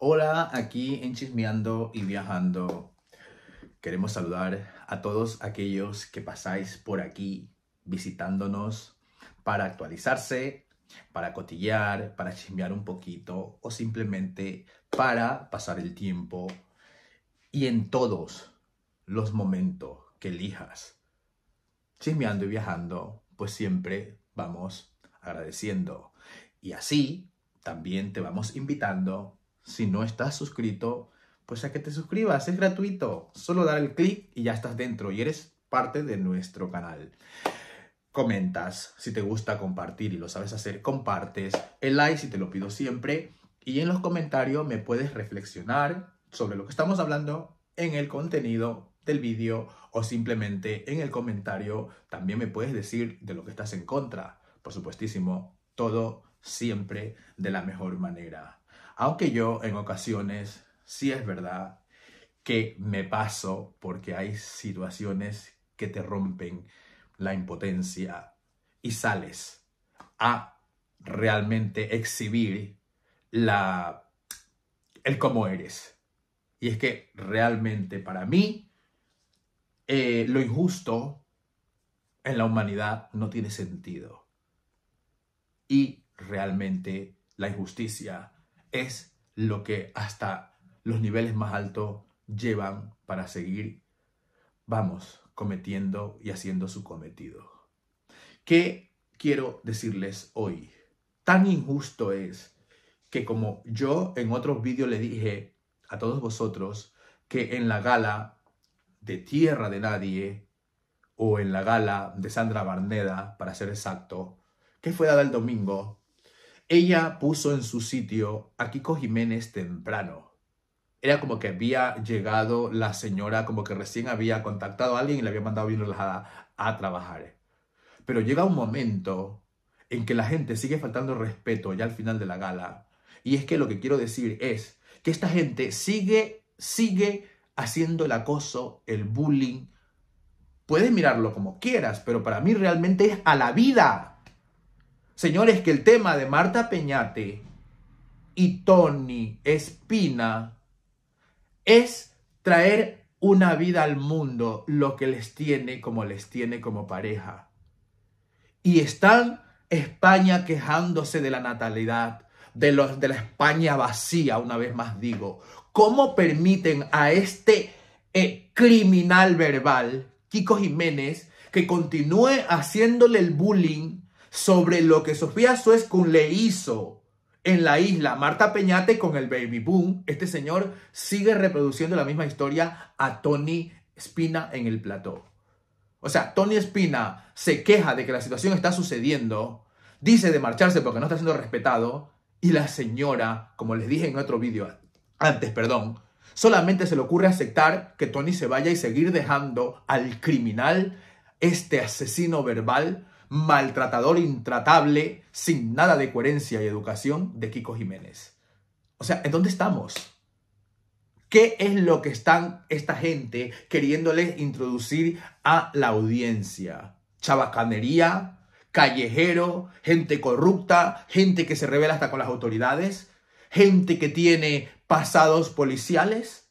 Hola, aquí en Chismeando y Viajando. Queremos saludar a todos aquellos que pasáis por aquí visitándonos para actualizarse, para cotillear, para chismear un poquito o simplemente para pasar el tiempo y en todos los momentos que elijas. Chismeando y viajando, pues siempre vamos agradeciendo. Y así también te vamos invitando si no estás suscrito, pues a que te suscribas, es gratuito. Solo dar el clic y ya estás dentro y eres parte de nuestro canal. Comentas, si te gusta compartir y lo sabes hacer, compartes. El like, si te lo pido siempre. Y en los comentarios me puedes reflexionar sobre lo que estamos hablando en el contenido del vídeo o simplemente en el comentario también me puedes decir de lo que estás en contra. Por supuestísimo, todo siempre de la mejor manera. Aunque yo en ocasiones sí es verdad que me paso porque hay situaciones que te rompen la impotencia y sales a realmente exhibir la el cómo eres. Y es que realmente para mí eh, lo injusto en la humanidad no tiene sentido. Y realmente la injusticia es lo que hasta los niveles más altos llevan para seguir, vamos, cometiendo y haciendo su cometido. ¿Qué quiero decirles hoy? Tan injusto es que como yo en otro vídeo le dije a todos vosotros que en la gala de Tierra de Nadie o en la gala de Sandra Barneda, para ser exacto, que fue dada el domingo, ella puso en su sitio a Kiko Jiménez temprano. Era como que había llegado la señora, como que recién había contactado a alguien y le había mandado bien relajada a trabajar. Pero llega un momento en que la gente sigue faltando respeto ya al final de la gala. Y es que lo que quiero decir es que esta gente sigue, sigue haciendo el acoso, el bullying. Puedes mirarlo como quieras, pero para mí realmente es a la vida. Señores, que el tema de Marta Peñate y Tony Espina es traer una vida al mundo, lo que les tiene como les tiene como pareja. Y están España quejándose de la natalidad, de, los, de la España vacía, una vez más digo. ¿Cómo permiten a este eh, criminal verbal, Kiko Jiménez, que continúe haciéndole el bullying sobre lo que Sofía Suez le hizo en la isla Marta Peñate con el Baby Boom. Este señor sigue reproduciendo la misma historia a Tony Espina en el plató. O sea, Tony Espina se queja de que la situación está sucediendo, dice de marcharse porque no está siendo respetado, y la señora, como les dije en otro vídeo antes, perdón, solamente se le ocurre aceptar que Tony se vaya y seguir dejando al criminal, este asesino verbal, maltratador intratable, sin nada de coherencia y educación de Kiko Jiménez. O sea, ¿en dónde estamos? ¿Qué es lo que están esta gente queriéndoles introducir a la audiencia? Chabacanería, callejero, gente corrupta, gente que se revela hasta con las autoridades, gente que tiene pasados policiales.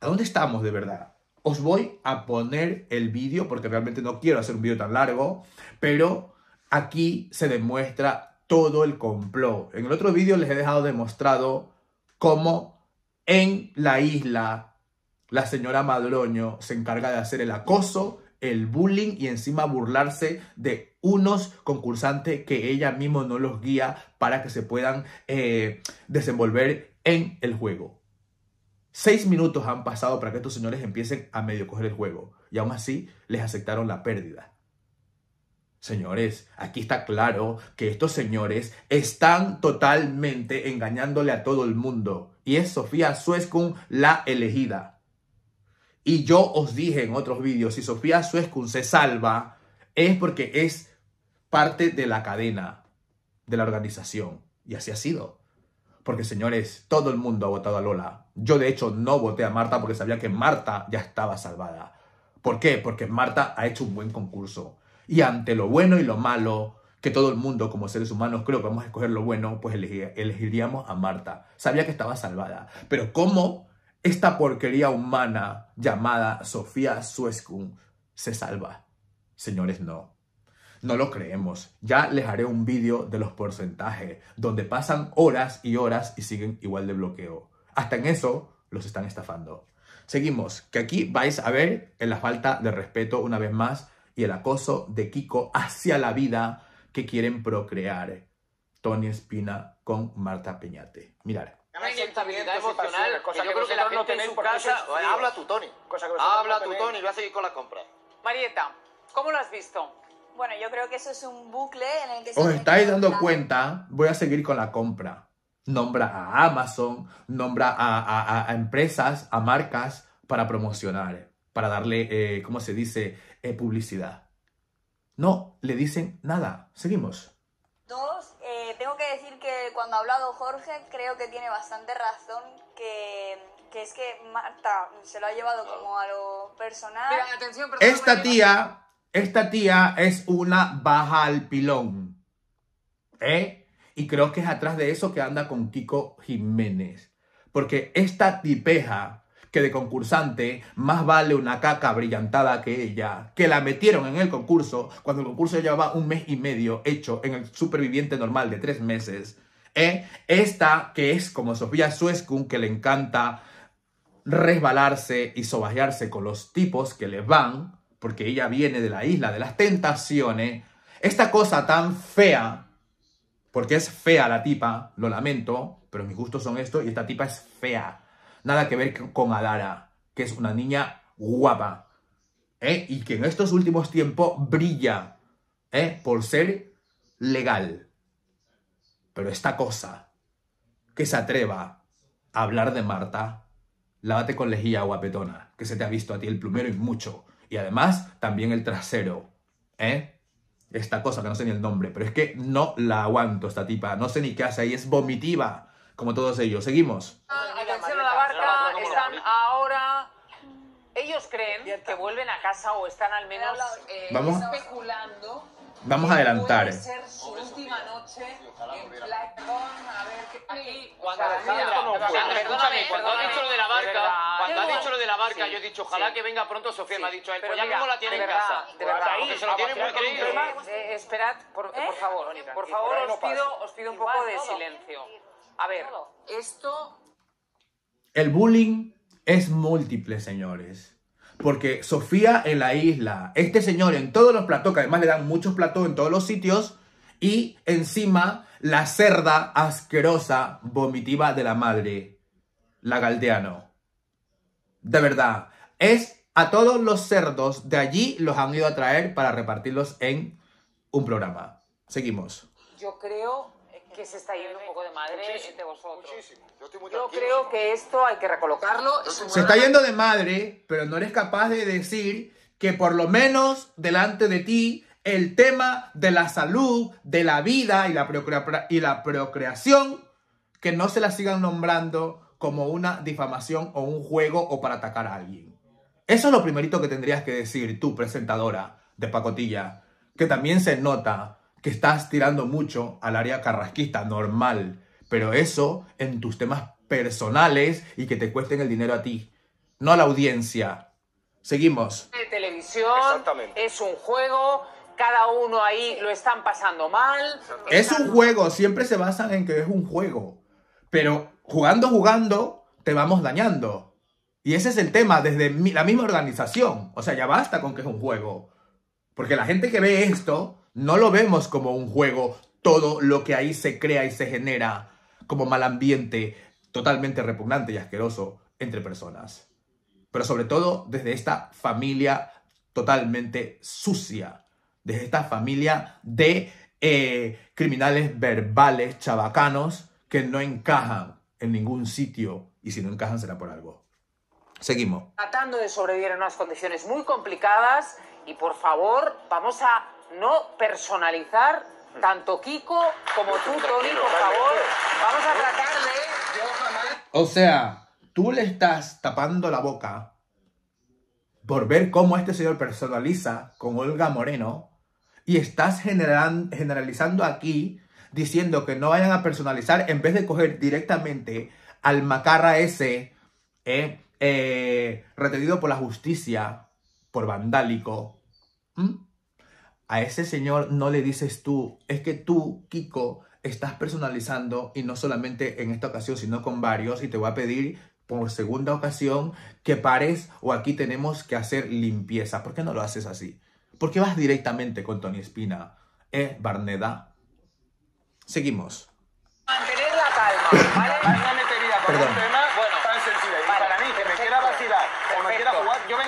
¿A dónde estamos de verdad? Os voy a poner el vídeo porque realmente no quiero hacer un vídeo tan largo, pero aquí se demuestra todo el complot. En el otro vídeo les he dejado demostrado cómo en la isla la señora Madroño se encarga de hacer el acoso, el bullying y encima burlarse de unos concursantes que ella misma no los guía para que se puedan eh, desenvolver en el juego. Seis minutos han pasado para que estos señores empiecen a medio coger el juego y aún así les aceptaron la pérdida. Señores, aquí está claro que estos señores están totalmente engañándole a todo el mundo. Y es Sofía Suezkun la elegida. Y yo os dije en otros vídeos, si Sofía Suezkun se salva, es porque es parte de la cadena, de la organización. Y así ha sido porque señores, todo el mundo ha votado a Lola. Yo de hecho no voté a Marta porque sabía que Marta ya estaba salvada. ¿Por qué? Porque Marta ha hecho un buen concurso. Y ante lo bueno y lo malo, que todo el mundo como seres humanos creo que vamos a escoger lo bueno, pues elegiríamos a Marta. Sabía que estaba salvada. Pero ¿cómo esta porquería humana llamada Sofía Suescun se salva? Señores, no. No lo creemos. Ya les haré un vídeo de los porcentajes, donde pasan horas y horas y siguen igual de bloqueo. Hasta en eso los están estafando. Seguimos, que aquí vais a ver en la falta de respeto una vez más y el acoso de Kiko hacia la vida que quieren procrear Tony Espina con Marta Peñate. Mirar. la Habla tú, Tony. Habla tú, Tony, voy a seguir con la compra. Marieta, ¿cómo lo has visto? Bueno, yo creo que eso es un bucle en el que... Os estáis dando cuenta, voy a seguir con la compra. Nombra a Amazon, nombra a, empresas, a marcas para promocionar, para darle, eh, ¿cómo se dice?, eh, publicidad. No, le dicen nada. Seguimos. Dos, eh, tengo que decir que cuando ha hablado Jorge, creo que tiene bastante razón que, es que Marta se lo ha llevado como a lo personal. atención, personal Esta tía esta tía es una baja al pilón. ¿Eh? Y creo que es atrás de eso que anda con Kiko Jiménez. Porque esta tipeja que de concursante más vale una caca brillantada que ella, que la metieron en el concurso cuando el concurso llevaba un mes y medio hecho en el superviviente normal de tres meses. ¿Eh? Esta que es como Sofía Suescun, que le encanta resbalarse y sobajearse con los tipos que le van, porque ella viene de la isla de las tentaciones, esta cosa tan fea, porque es fea la tipa, lo lamento, pero mis gustos son estos. y esta tipa es fea. Nada que ver con Adara, que es una niña guapa, ¿eh? y que en estos últimos tiempos brilla ¿eh? por ser legal. Pero esta cosa, que se atreva a hablar de Marta, lávate con lejía guapetona, que se te ha visto a ti el plumero y mucho. Y además también el trasero. ¿Eh? Esta cosa que no sé ni el nombre, pero es que no la aguanto esta tipa. No sé ni qué hace ahí, es vomitiva, como todos ellos. Seguimos. Ah, la barca, están ahora... Ellos creen que vuelven a casa o están al menos eh, especulando vamos a adelantar. Escúchame, cuando ha dicho lo de la barca, cuando ha dicho lo de la barca, yo he dicho, ojalá que venga pronto Sofía, me ha dicho, pero pues ya mismo la tiene en casa. De verdad, eh, eh, Esperad, por ¿Eh? favor, por favor, os pido, os pido un poco de silencio. A ver, esto... El bullying es múltiple, señores porque Sofía en la isla, este señor en todos los platos, que además le dan muchos platos en todos los sitios, y encima la cerda asquerosa, vomitiva de la madre, la Galdeano. De verdad, es a todos los cerdos de allí los han ido a traer para repartirlos en un programa. Seguimos. Yo creo que se está yendo un poco de madre Yo, creo que esto hay que recolocarlo. Se está yendo de madre, pero no eres capaz de decir que por lo menos delante de ti el tema de la salud, de la vida y la, y la procreación, que no se la sigan nombrando como una difamación o un juego o para atacar a alguien. Eso es lo primerito que tendrías que decir tú, presentadora de Pacotilla, que también se nota que estás tirando mucho al área carrasquista, normal. Pero eso en tus temas personales y que te cuesten el dinero a ti, no a la audiencia. Seguimos. De televisión es un juego, cada uno ahí lo están pasando mal. Es un juego, siempre se basan en que es un juego. Pero jugando, jugando, te vamos dañando. Y ese es el tema, desde la misma organización. O sea, ya basta con que es un juego. Porque la gente que ve esto no lo vemos como un juego, todo lo que ahí se crea y se genera como mal ambiente totalmente repugnante y asqueroso entre personas. Pero sobre todo desde esta familia totalmente sucia, desde esta familia de eh, criminales verbales, chabacanos, que no encajan en ningún sitio y si no encajan será por algo. Seguimos. Tratando de sobrevivir en unas condiciones muy complicadas y por favor vamos a no personalizar tanto Kiko como tú, Tony, por favor. Vamos a tratar de... O sea, tú le estás tapando la boca por ver cómo este señor personaliza con Olga Moreno y estás generalizando aquí diciendo que no vayan a personalizar en vez de coger directamente al macarra ese eh, eh, retenido por la justicia por vandálico. ¿Mm? a ese señor no le dices tú, es que tú, Kiko, estás personalizando y no solamente en esta ocasión, sino con varios y te voy a pedir por segunda ocasión que pares o aquí tenemos que hacer limpieza. ¿Por qué no lo haces así? ¿Por qué vas directamente con Tony Espina? ¿Eh, Barneda? Seguimos. Mantener la calma, Perdón.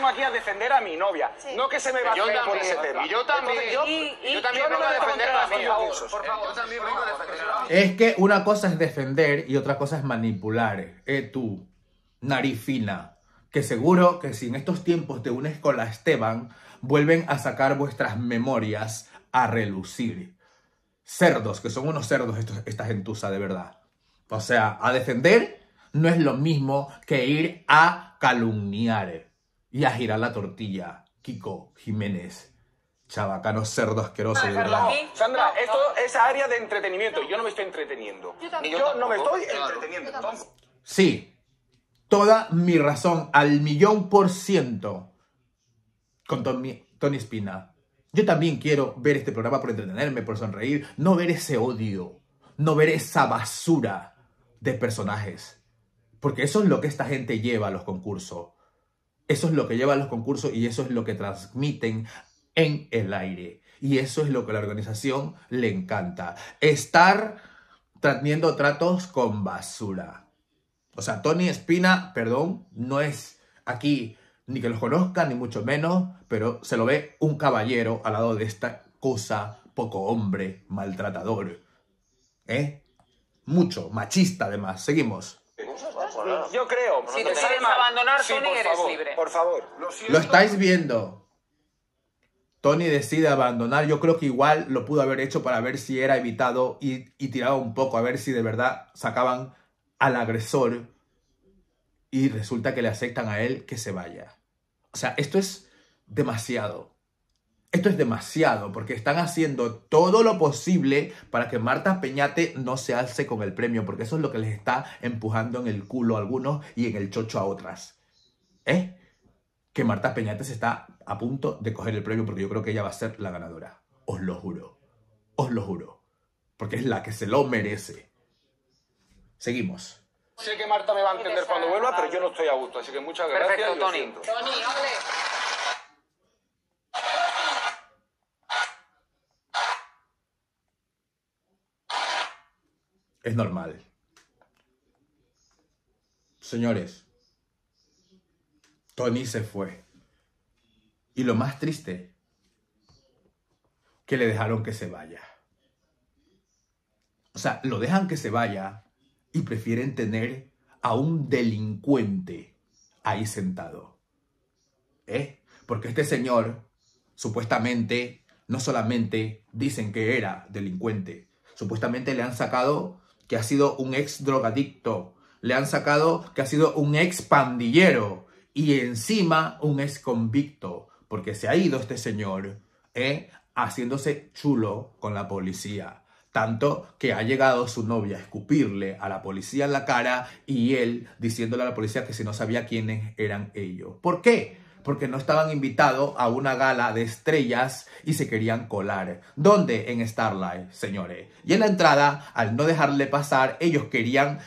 aquí a defender a mi novia, no que se me va a por ese tema. yo también, vengo a defender a Es que una cosa es defender y otra cosa es manipular. Eh, tú, narifina. Que seguro que si en estos tiempos De unes con la Esteban, vuelven a sacar vuestras memorias a relucir. Cerdos, que son unos cerdos estos, esta gentuza de verdad. O sea, a defender no es lo mismo que ir a calumniar y a girar la tortilla. Kiko Jiménez. Chavacano cerdo asqueroso. Sandra, es área de entretenimiento. Yo no me estoy entreteniendo. Yo, no me estoy entreteniendo. Sí, toda mi razón, al millón por ciento, con Tony, Tony Espina. Yo también quiero ver este programa por entretenerme, por sonreír, no ver ese odio, no ver esa basura de personajes. Porque eso es lo que esta gente lleva a los concursos. Eso es lo que llevan los concursos y eso es lo que transmiten en el aire. Y eso es lo que a la organización le encanta. Estar teniendo tratos con basura. O sea, Tony Espina, perdón, no es aquí ni que los conozca, ni mucho menos, pero se lo ve un caballero al lado de esta cosa poco hombre, maltratador. ¿Eh? Mucho, machista además. Seguimos. Yo creo. Si te abandonar, Tony, eres libre. Por favor. Lo, estáis viendo. Tony decide abandonar. Yo creo que igual lo pudo haber hecho para ver si era evitado y, y un poco, a ver si de verdad sacaban al agresor. Y resulta que le aceptan a él que se vaya. O sea, esto es demasiado. Esto es demasiado porque están haciendo todo lo posible para que Marta Peñate no se alce con el premio, porque eso es lo que les está empujando en el culo a algunos y en el chocho a otras. ¿Eh? Que Marta Peñate se está a punto de coger el premio porque yo creo que ella va a ser la ganadora. Os lo juro. Os lo juro. Porque es la que se lo merece. Seguimos. Sé que Marta me va a entender cuando vuelva, pero yo no estoy a gusto, así que muchas gracias. Perfecto, Tony. Tony, Es normal. Señores, Tony se fue. Y lo más triste, que le dejaron que se vaya. O sea, lo dejan que se vaya y prefieren tener a un delincuente ahí sentado. ¿Eh? Porque este señor, supuestamente, no solamente dicen que era delincuente, supuestamente le han sacado que ha sido un ex drogadicto. Le han sacado que ha sido un ex pandillero y encima un ex convicto, porque se ha ido este señor ¿eh? haciéndose chulo con la policía. Tanto que ha llegado su novia a escupirle a la policía en la cara y él diciéndole a la policía que si no sabía quiénes eran ellos. ¿Por qué? porque no estaban invitados a una gala de estrellas y se querían colar. ¿Dónde? En Starlight, señores. Y en la entrada, al no dejarle pasar, ellos querían,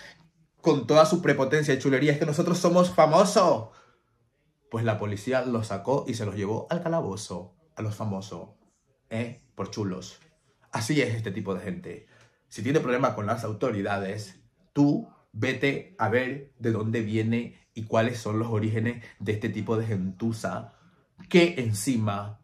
con toda su prepotencia y chulería, es que nosotros somos famosos. Pues la policía los sacó y se los llevó al calabozo, a los famosos. ¿Eh? Por chulos. Así es este tipo de gente. Si tiene problemas con las autoridades, tú vete a ver de dónde viene y cuáles son los orígenes de este tipo de gentuza que encima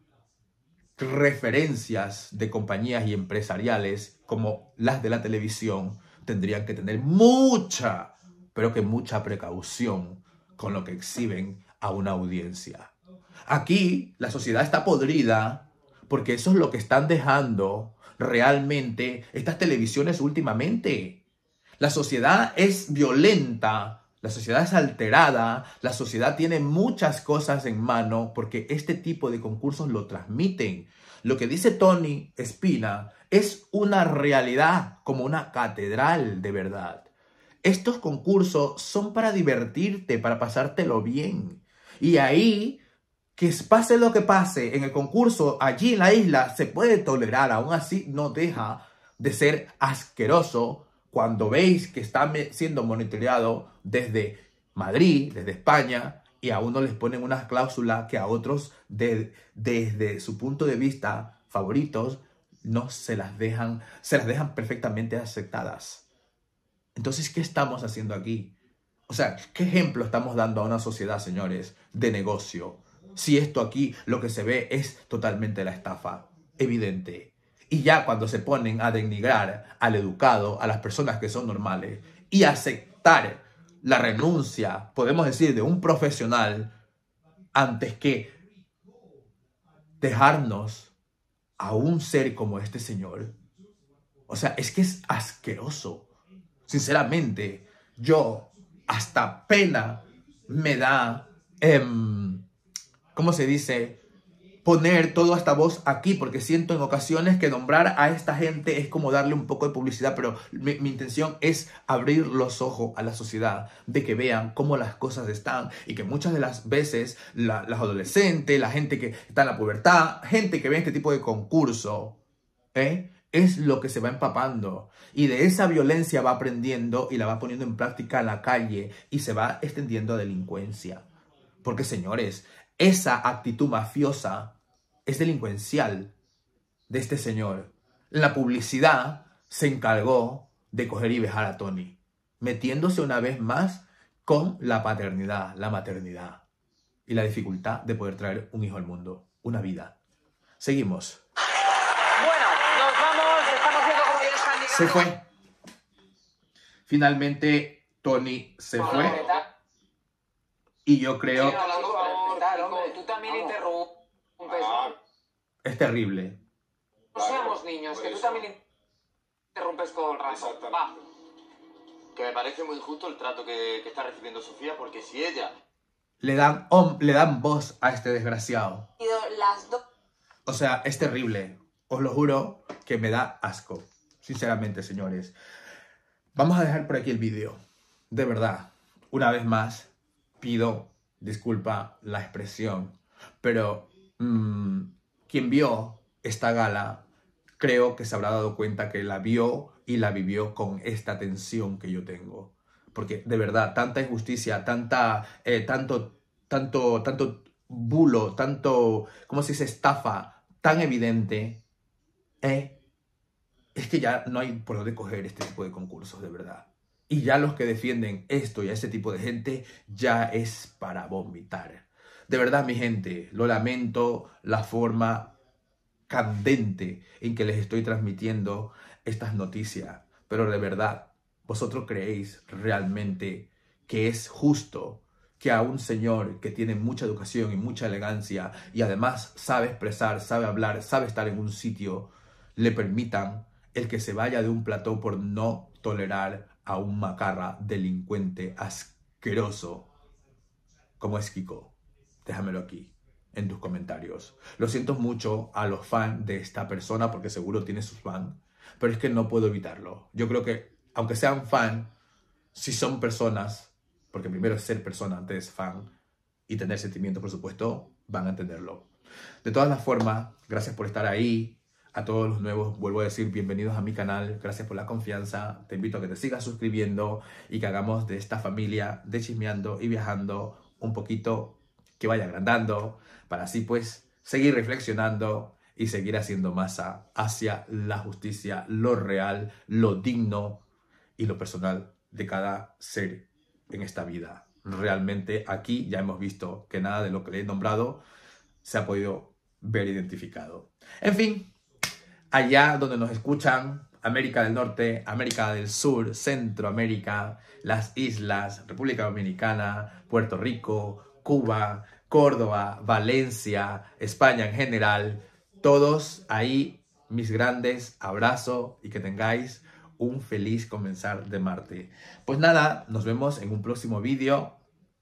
referencias de compañías y empresariales como las de la televisión tendrían que tener mucha, pero que mucha precaución con lo que exhiben a una audiencia. Aquí la sociedad está podrida porque eso es lo que están dejando realmente estas televisiones últimamente. La sociedad es violenta la sociedad es alterada, la sociedad tiene muchas cosas en mano porque este tipo de concursos lo transmiten. Lo que dice Tony Espina es una realidad, como una catedral de verdad. Estos concursos son para divertirte, para pasártelo bien. Y ahí, que pase lo que pase en el concurso, allí en la isla, se puede tolerar, aún así no deja de ser asqueroso cuando veis que está siendo monitoreado desde Madrid, desde España, y a uno les ponen una cláusula que a otros, desde su punto de vista, favoritos, no se las dejan, se las dejan perfectamente aceptadas. Entonces, ¿qué estamos haciendo aquí? O sea, ¿qué ejemplo estamos dando a una sociedad, señores, de negocio? Si esto aquí lo que se ve es totalmente la estafa. Evidente. Y ya cuando se ponen a denigrar al educado, a las personas que son normales y aceptar la renuncia, podemos decir, de un profesional antes que dejarnos a un ser como este señor. O sea, es que es asqueroso. Sinceramente, yo hasta pena me da, em, ¿cómo se dice? poner todo hasta voz aquí, porque siento en ocasiones que nombrar a esta gente es como darle un poco de publicidad, pero mi, intención es abrir los ojos a la sociedad, de que vean cómo las cosas están y que muchas de las veces las adolescentes, la gente que está en la pubertad, gente que ve este tipo de concurso, ¿eh? es lo que se va empapando y de esa violencia va aprendiendo y la va poniendo en práctica en la calle y se va extendiendo a delincuencia. Porque señores, esa actitud mafiosa es delincuencial de este señor. La publicidad se encargó de coger y dejar a Tony, metiéndose una vez más con la paternidad, la maternidad y la dificultad de poder traer un hijo al mundo, una vida. Seguimos. Se fue. Finalmente, Tony se fue. Y yo creo es terrible. No seamos niños, que tú también interrumpes todo el rato. Va. Que me parece muy injusto el trato que, está recibiendo Sofía, porque si ella... Le dan, le dan voz a este desgraciado. O sea, es terrible. Os lo juro que me da asco. Sinceramente, señores. Vamos a dejar por aquí el vídeo. De verdad. Una vez más, pido disculpa la expresión. Pero mm, quien vio esta gala, creo que se habrá dado cuenta que la vio y la vivió con esta tensión que yo tengo. Porque de verdad, tanta injusticia, tanta, eh, tanto, tanto, tanto bulo, tanto, ¿cómo se dice? Estafa tan evidente. ¿eh? es que ya no hay por dónde coger este tipo de concursos, de verdad. Y ya los que defienden esto y a ese tipo de gente, ya es para vomitar. De verdad, mi gente, lo lamento la forma candente en que les estoy transmitiendo estas noticias, pero de verdad, ¿vosotros creéis realmente que es justo que a un señor que tiene mucha educación y mucha elegancia y además sabe expresar, sabe hablar, sabe estar en un sitio, le permitan el que se vaya de un plató por no tolerar a un macarra delincuente asqueroso como es Kiko? déjamelo aquí en tus comentarios. Lo siento mucho a los fans de esta persona porque seguro tiene sus fans, pero es que no puedo evitarlo. Yo creo que aunque sean fans, si son personas, porque primero es ser persona antes es fan y tener sentimiento, por supuesto, van a entenderlo. De todas las formas, gracias por estar ahí. A todos los nuevos vuelvo a decir bienvenidos a mi canal, gracias por la confianza, te invito a que te sigas suscribiendo y que hagamos de esta familia de chismeando y viajando un poquito que vaya agrandando, para así pues seguir reflexionando y seguir haciendo masa hacia la justicia, lo real, lo digno y lo personal de cada ser en esta vida. Realmente aquí ya hemos visto que nada de lo que le he nombrado se ha podido ver identificado. En fin, allá donde nos escuchan, América del Norte, América del Sur, Centroamérica, las islas, República Dominicana, Puerto Rico, Cuba, Córdoba, Valencia, España en general, todos ahí mis grandes abrazos y que tengáis un feliz comenzar de Marte. Pues nada, nos vemos en un próximo vídeo.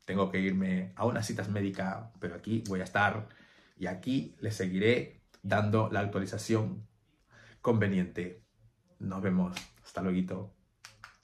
Tengo que irme a unas citas médicas, pero aquí voy a estar y aquí les seguiré dando la actualización conveniente. Nos vemos. Hasta luego.